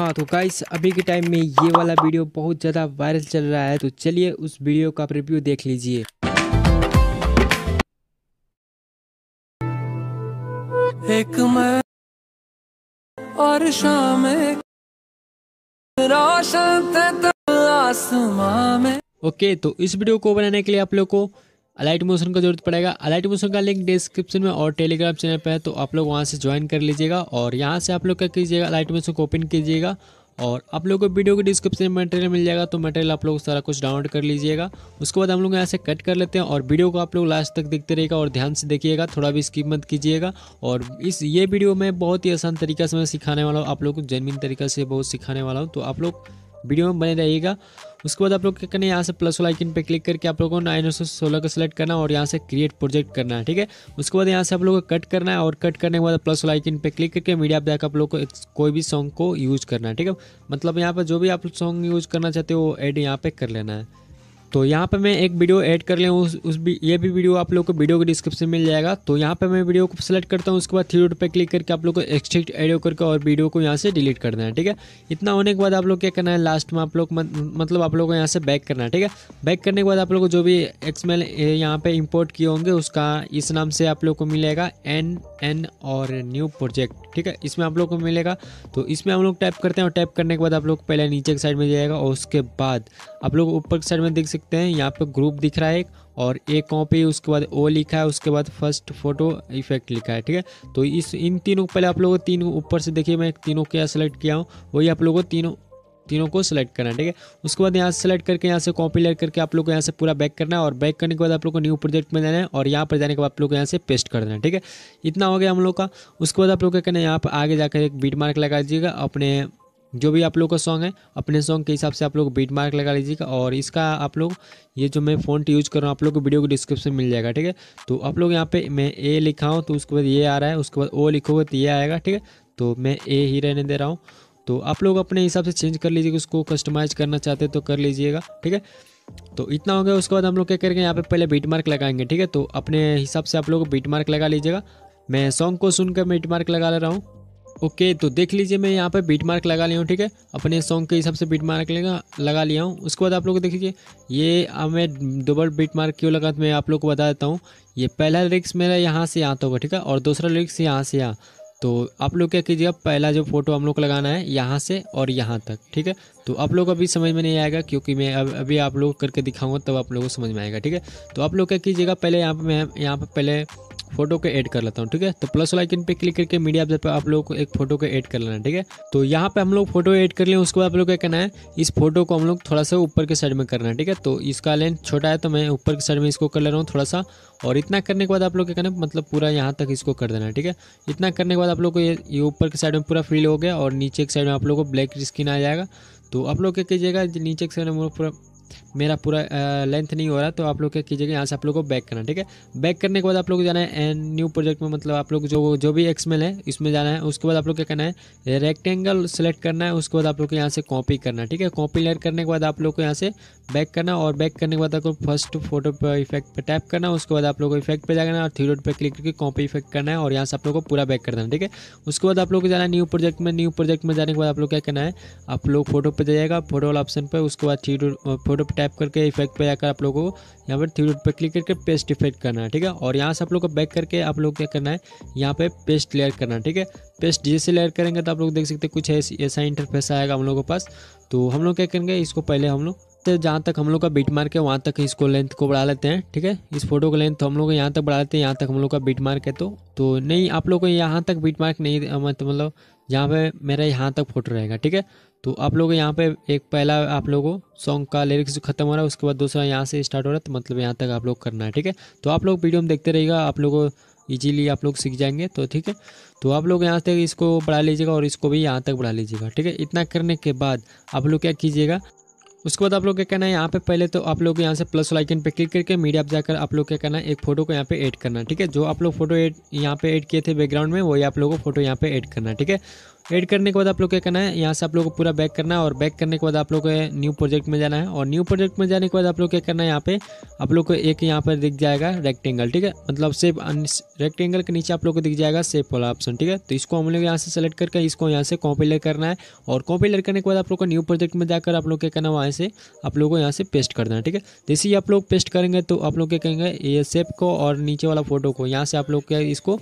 हाँ तो गाइस अभी के टाइम में ये वाला वीडियो बहुत ज़्यादा वायरल चल रहा है तो चलिए उस वीडियो का रिव्यू देख लीजिए एक मैं और शाम रोशन तो आसमां में ओके तो इस वीडियो को बनाने के लिए आप लोग को अलाइट मोशन का जरूरत पड़ेगा अलाइट मोशन का लिंक डिस्क्रिप्शन में और टेलीग्राम चैनल पर है तो आप लोग वहाँ से ज्वाइन कर लीजिएगा और यहाँ से आप लोग क्या कीजिएगा अलाइट मोशन को ओपन कीजिएगा और आप लोगों को वीडियो के डिस्क्रिप्शन में मटेरियल मिल जाएगा तो मटेरियल आप लोग सारा कुछ डाउनलोड कर लीजिएगा उसके बाद हम लोग यहाँ से कट कर लेते हैं और वीडियो को आप लोग लास्ट तक देखते रहेगा और ध्यान से देखिएगा थोड़ा भी स्किप मत कीजिएगा और इस ये वीडियो में बहुत ही आसान तरीका से मैं सिखाने वाला हूँ आप लोग को जेनविन तरीका से बहुत सिखाने वाला हूँ तो आप लोग वीडियो में बने रहिएगा उसके बाद आप लोग क्या करना है यहाँ से प्लस वाला आइकन पे क्लिक करके आप लोगों को नाइन सोलह का सेलेक्ट करना है और यहाँ से क्रिएट प्रोजेक्ट करना है ठीक है उसके बाद यहाँ से आप लोगों को कट करना है और कट करने के बाद प्लस वाला आइकन पे क्लिक करके मीडिया बैक आप लोग को कोई भी सॉन्ग को यूज़ करना है ठीक है मतलब यहाँ पर जो भी आप सॉन्ग यूज़ करना चाहते हो एड यहाँ पे कर लेना है तो यहाँ पे मैं एक वीडियो ऐड कर लें उस, उस भी ये भी वीडियो आप लोग को वीडियो के डिस्क्रिप्शन मिल जाएगा तो यहाँ पे मैं वीडियो को सेलेक्ट करता हूँ उसके बाद थ्री रोड पे क्लिक करके आप लोग को एक्सट्रिक्ट एडियो करके और वीडियो को यहाँ से डिलीट करना है ठीक है इतना होने के बाद आप लोग क्या करना है लास्ट में आप लोग मतलब आप लोग को यहाँ से बैक करना है ठीक है बैक करने के बाद आप लोग को जो भी एक्समेल यहाँ पर इम्पोर्ट किए होंगे उसका इस नाम से आप लोग को मिलेगा एन एन और न्यू प्रोजेक्ट ठीक है इसमें आप लोग को मिलेगा तो इसमें हम लोग टाइप करते हैं और टाइप करने के बाद आप लोग पहले नीचे के साइड में जाएगा और उसके बाद आप लोग ऊपर के साइड में देख सकते हैं यहाँ पर ग्रुप दिख रहा है एक और एक कॉपी उसके बाद ओ लिखा है उसके बाद फर्स्ट फोटो इफेक्ट लिखा है ठीक है तो इस इन तीनों पहले आप लोगों को तीन ऊपर से देखिए मैं तीनों क्या सेलेक्ट किया हूँ वही आप लोगों को तीनों तीनों को सिलेक्ट करना है ठीक है उसके बाद यहाँ से सेलेक्ट करके यहाँ से कॉपी लेट करके आप लोग को यहाँ से पूरा बैक करना है और बैक करने के बाद आप लोग को न्यू प्रोजेक्ट में जाना है और यहाँ पर जाने के बाद आप लोग को यहाँ से पेस्ट कर देना है ठीक है इतना हो गया हम लोग का उसके बाद आप लोग क्या करना है यहाँ पर आगे जाकर एक बीट मार्क लगा दीजिएगा अपने जो भी आप लोग का सॉन्ग है अपने सॉन्ग के हिसाब से आप लोग बीट मार्क लगा लीजिएगा और इसका आप लोग ये जो मैं फोन यूज़ कर रहा हूँ आप लोग को वीडियो को डिस्क्रिप्शन मिल जाएगा ठीक है तो आप लोग यहाँ पे मैं ए लिखा हूँ तो उसके बाद ये आ रहा है उसके बाद ओ लिखोगे तो ये आएगा ठीक है तो मैं ए ही रहने दे रहा हूँ तो आप लोग अपने हिसाब से चेंज कर लीजिएगा उसको कस्टमाइज करना चाहते हैं तो कर लीजिएगा ठीक है तो इतना हो गया उसके बाद हम लोग क्या करेंगे यहाँ पे पहले बीट मार्क लगाएंगे ठीक है तो अपने हिसाब से आप लोग बीट मार्क लगा लीजिएगा मैं सॉन्ग को सुनकर बीट मार्क लगा ले रहा हूँ ओके तो देख लीजिए मैं यहाँ पर बीट मार्क लगा लिया हूँ ठीक है अपने सॉन्ग के हिसाब से बीट मार्क लगा लगा लिया हूँ उसके बाद आप लोग देखिए ये मैं दोबारा बीट मार्क क्यों लगा मैं आप लोग को बता देता हूँ ये पहला लिरिक्स मेरा यहाँ से यहाँ तो होगा ठीक है और दूसरा लिरिक्स यहाँ से यहाँ तो आप लोग क्या कीजिएगा पहला जो फ़ोटो हम लोग को लगाना है यहाँ से और यहाँ तक ठीक है तो आप लोग अभी समझ में नहीं आएगा क्योंकि मैं अब अभी आप लोग करके दिखाऊंगा तब तो आप लोगों को समझ में आएगा ठीक है तो आप लोग क्या कीजिएगा पहले यहाँ पर मैं यहाँ पर पहले फोटो को ऐड कर लेता हूँ ठीक है तो प्लस आइकन पे क्लिक करके मीडिया पे आप लोग को एक फोटो को ऐड कर लेना है ठीक है तो यहाँ पे हम लोग फोटो ऐड कर लें उसके बाद आप लोग क्या करना है इस फोटो को हम लोग थोड़ा सा ऊपर के साइड में करना है ठीक है तो इसका लेंथ छोटा है तो मैं ऊपर के साइड में इसको कर ले रहा हूँ थोड़ा सा और इतना करने के बाद आप लोग क्या करना है मतलब पूरा यहाँ तक इसको कर देना है ठीक है इतना करने के बाद आप लोग को ये ऊपर के साइड में पूरा फील हो गया और नीचे के साइड में आप लोग को ब्लैक स्किन आ जाएगा तो आप लोग क्या कीजिएगा नीचे के साइड में पूरा मेरा पूरा लेंथ नहीं हो रहा तो आप लोग क्या कीजिएगा यहाँ से आप लोग को बैक करना ठीक है बैक करने के बाद आप लोग जाना है एन न्यू प्रोजेक्ट में मतलब आप लोग जो जो भी एक्समेल है इसमें जाना है उसके बाद आप लोग क्या करना है रेक्टेंगल सेलेक्ट करना है उसके बाद आप लोग को यहाँ से कॉपी करना है ठीक है कॉपी लेट करने के बाद आप लोग को यहाँ से बैक करना और बैक करने के बाद आपको फर्स्ट फोटो पर इफेक्ट पर टैप करना उसके बाद आप लोग को इफेक्ट पर जाना और थ्री पर क्लिक करके कॉपी इफेक्ट करना है और यहाँ से आप लोग को पूरा बैक कर देना ठीक है उसके बाद आप लोग को जाना है न्यू प्रोजेक्ट में न्यू प्रोजेक्ट में जाने के बाद आप लोग क्या करना है आप लोग फोटो पर जाइएगा फोटो वाला ऑप्शन पर उसके बाद थ्री फोटो फोटो पर टाइप करके इफेक्ट पे जाकर आप लोगों को यहाँ पर थ्री पे क्लिक करके पेस्ट इफेक्ट करना है ठीक है और यहाँ से आप लोग को बैक करके आप लोग क्या करना है यहाँ पे पेस्ट लेयर करना है ठीक है पेस्ट जैसे लेयर करेंगे तो आप लोग देख सकते हैं कुछ ऐसा इंटरफेस आएगा हम लोगों के पास तो हम लोग क्या करेंगे इसको पहले हम लोग तो जहाँ तक हम लोग का बीट मार्क है वहाँ तक इसको लेंथ को बढ़ा लेते हैं ठीक है इस फोटो का लेंथ हम लोग यहाँ तक बढ़ा लेते हैं यहाँ तक हम लोग का बीट मार्क है तो तो नहीं आप लोग को यहाँ तक बीट मार्क नहीं मतलब जहाँ पे मेरा यहाँ तक फोटो रहेगा ठीक है तो आप लोग यहाँ पे एक पहला आप लोगों को सॉन्ग का लिरिक्स खत्म हो रहा है उसके बाद दूसरा यहाँ से स्टार्ट हो रहा है तो मतलब यहाँ तक आप लोग करना है ठीक है तो आप लोग वीडियो में देखते रहेगा आप लोग ईजीली आप लोग सीख जाएंगे तो ठीक है तो आप लोग यहाँ तक इसको बढ़ा लीजिएगा और इसको भी यहाँ तक बढ़ा लीजिएगा ठीक है इतना करने के बाद आप लोग क्या कीजिएगा उसके बाद आप लोग क्या करना है यहाँ पे पहले तो आप लोग यहाँ से प्लस लाइकन पे क्लिक करके मीडिया पर जाकर आप लोग क्या करना है एक फोटो को यहाँ पे ऐड करना ठीक है जो आप लोग फोटो ऐड यहाँ पे ऐड किए थे बैकग्राउंड में वही आप लोगों को फोटो यहाँ पे ऐड करना ठीक है एड करने के बाद आप लोग क्या करना है यहाँ से आप लोग को पूरा बैक करना है और बैक करने के बाद आप लोग को न्यू प्रोजेक्ट में जाना है और न्यू प्रोजेक्ट में जाने के बाद आप लोग क्या करना है यहाँ पे आप लोग को एक यहाँ पर दिख जाएगा रेक्टेंगल ठीक है मतलब सेफ रेक्टेंगल के नीचे आप लोग को दिख जाएगा सेफ वाला ऑप्शन ठीक है तो इसको हम लोग यहाँ से सेलेक्ट करके इसको यहाँ से कॉपीलर करना है और कॉपीलर करने के बाद आप लोग को न्यू प्रोजेक्ट में जाकर आप लोग क्या करना है वहाँ से आप लोग को यहाँ से पेस्ट करना है ठीक है जैसे तो ही आप लोग पेस्ट करेंगे तो आप लोग क्या कहेंगे ये सेप को और नीचे वाला फोटो को यहाँ से आप लोग क्या इसको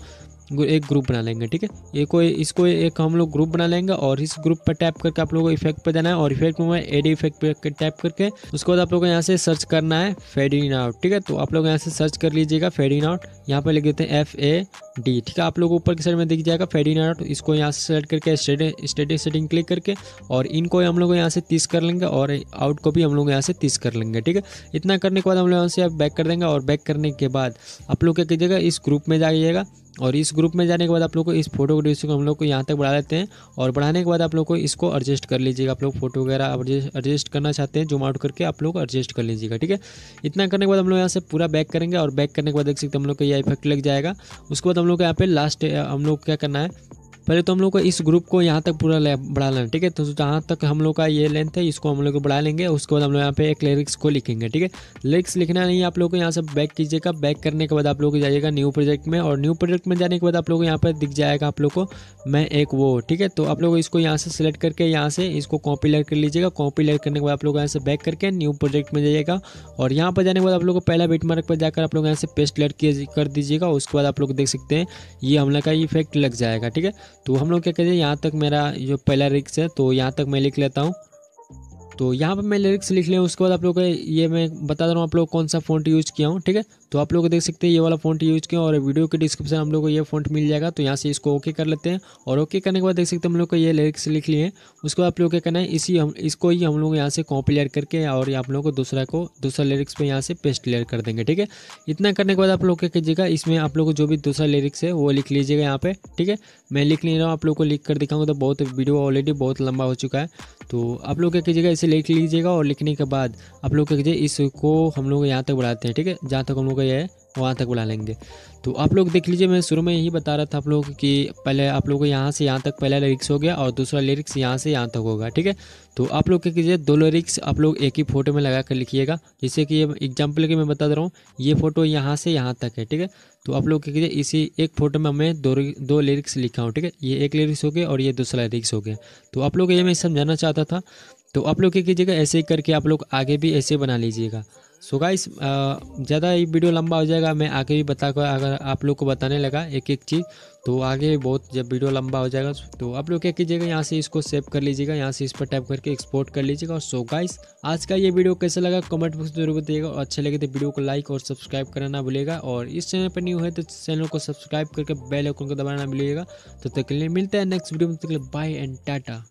एक ग्रुप बना लेंगे ठीक है ये कोई इसको एक हम लोग ग्रुप बना लेंगे और इस ग्रुप पर टैप करके आप लोगों को इफेक्ट पर जाना है और इफेक्ट में एड इफेक्ट पर टैप करके उसके बाद आप लोगों को यहाँ से सर्च करना है फेडिंग आउट ठीक है तो आप लोग यहाँ से सर्च कर लीजिएगा फेडिंग आउट यहाँ पर लिख देते हैं एफ ए डी ठीक है आप लोग ऊपर की साइड में दिख जाएगा फेडिंग आउट इसको यहाँ से सेलेक्ट करके स्टेटिक सेटिंग क्लिक करके और इनको हम लोग यहाँ से तीस कर लेंगे और आउट को भी हम लोग यहाँ से तीस कर लेंगे ठीक है इतना करने के बाद हम लोग यहाँ से बैक कर देंगे और बैक करने के बाद आप लोग क्या कीजिएगा इस ग्रुप में जाइएगा और इस ग्रुप में जाने के बाद आप लोग को इस फोटो को डिस्ट्री को हम लोग को यहाँ तक बढ़ा लेते हैं और बढ़ाने के बाद आप लोग को इसको एडजस्ट कर लीजिएगा आप लोग फोटो वगैरह एडजस्ट करना चाहते हैं जूम आउट करके आप लोग एडजस्ट कर लीजिएगा ठीक है इतना करने के बाद हम लोग यहाँ से पूरा बैक करेंगे और बैक करने के बाद देख सकते हम लोग का यह इफेक्ट लग जाएगा उसके बाद हम लोग को यहाँ पे लास्ट हम लोग क्या करना है पहले तो हम लोग को इस ग्रुप को यहाँ तक पूरा बढ़ा लेना ठीक है तो जहाँ तक हम लोग का ये लेंथ है इसको हम लोग को बढ़ा लेंगे उसके बाद हम लोग यहाँ पे एक लिरिक्स को लिखेंगे ठीक है लिरिक्स लिखना नहीं आप लोग को यहाँ से बैक कीजिएगा बैक करने के बाद आप लोग जाइएगा न्यू प्रोजेक्ट में और न्यू प्रोजेक्ट में जाने के बाद आप लोग को यहाँ पर दिख जाएगा आप लोग को मैं एक वो ठीक है तो आप लोग इसको यहाँ से सिलेक्ट करके यहाँ से इसको कॉपी लेट कर लीजिएगा कॉपी लेट करने के बाद आप लोग यहाँ से बैक करके न्यू प्रोजेक्ट में जाइएगा और यहाँ पर जाने के बाद आप लोग को पहला बीट मार्क पर जाकर आप लोग यहाँ से पेस्ट लेट कर दीजिएगा उसके बाद आप लोग देख सकते हैं ये हमला का इफेक्ट लग जाएगा ठीक है तो हम लोग क्या कहते हैं यहाँ तक मेरा जो पहला रिक्स है तो यहाँ तक मैं लिख लेता हूँ तो यहाँ पर मैं लिरिक्स लिख लिया उसके बाद आप लोग को ये मैं बता रहा हूँ आप लोग कौन सा फ़ॉन्ट यूज़ किया हूँ ठीक है तो आप लोग देख सकते हैं ये वाला फ़ॉन्ट यूज़ किया और वीडियो के डिस्क्रिप्शन हम लोग को ये फ़ॉन्ट मिल जाएगा तो यहाँ से इसको ओके कर लेते हैं और ओके करने के बाद देख सकते हैं हम लोग को ये लिरिक्स लिख लिए हैं उसको आप लोग क्या करना है इसी हम इसको ही हम लोग यहाँ से कॉपी लेयर करके और आप लोग को दूसरा को दूसरा लिरिक्स पर यहाँ से पेस्ट लेयर कर देंगे ठीक है इतना करने के बाद आप लोग क्या कीजिएगा इसमें आप लोग को जो भी दूसरा लिरिक्स है वो लिख लीजिएगा यहाँ पर ठीक है मैं लिख नहीं रहा हूँ आप लोग को लिख कर दिखाऊंगा तो बहुत वीडियो ऑलरेडी बहुत लंबा हो चुका है तो आप लोग क्या कीजिएगा इसे लिख लीजिएगा और लिखने के बाद आप लोग क्या कीजिए इसको हम लोग यहाँ तक बढ़ाते हैं ठीक है जहाँ तक हम लोग गया है वहाँ तक बुला लेंगे तो आप लोग देख लीजिए मैं शुरू में यही बता रहा था आप लोग कि पहले आप लोगों को यहाँ से यहाँ तक पहला लिरिक्स हो गया और दूसरा लिरिक्स यहाँ से यहाँ तक होगा ठीक है तो आप लोग क्या कीजिए दो लिरिक्स आप लोग एक ही फोटो में लगा कर लिखिएगा जैसे कि एग्जाम्पल के मैं बता दे रहा हूँ ये फोटो यहाँ से यहाँ तक है ठीक है तो आप लोग क्या कीजिए इसी एक फोटो में मैं दो दो लिरिक्स लिखा हूँ ठीक है ये एक लिरिक्स हो गया और ये दूसरा लिरिक्स हो गया तो आप लोग ये मैं समझाना चाहता था तो आप लोग क्या कीजिएगा ऐसे ही करके आप लोग आगे भी ऐसे बना लीजिएगा सो so गाइस uh, ज़्यादा ये वीडियो लंबा हो जाएगा मैं आगे भी बता कर अगर आप लोग को बताने लगा एक एक चीज़ तो आगे बहुत जब वीडियो लंबा हो जाएगा तो आप लोग क्या कीजिएगा यहाँ से इसको सेव कर लीजिएगा यहाँ से इस पर टैप करके एक्सपोर्ट कर लीजिएगा और सो गाइस आज का ये वीडियो कैसा लगा कमेंट बॉक्स में जरूर बताइएगा और अच्छे लगे तो वीडियो को लाइक और सब्सक्राइब करना ना भूलेगा और इस चैनल पर न्यू है तो चैनल को सब्सक्राइब करके बेल आइकन को दबाना ना भूलिएगा तो तक मिलते हैं नेक्स्ट वीडियो में तक बाय एंड टाटा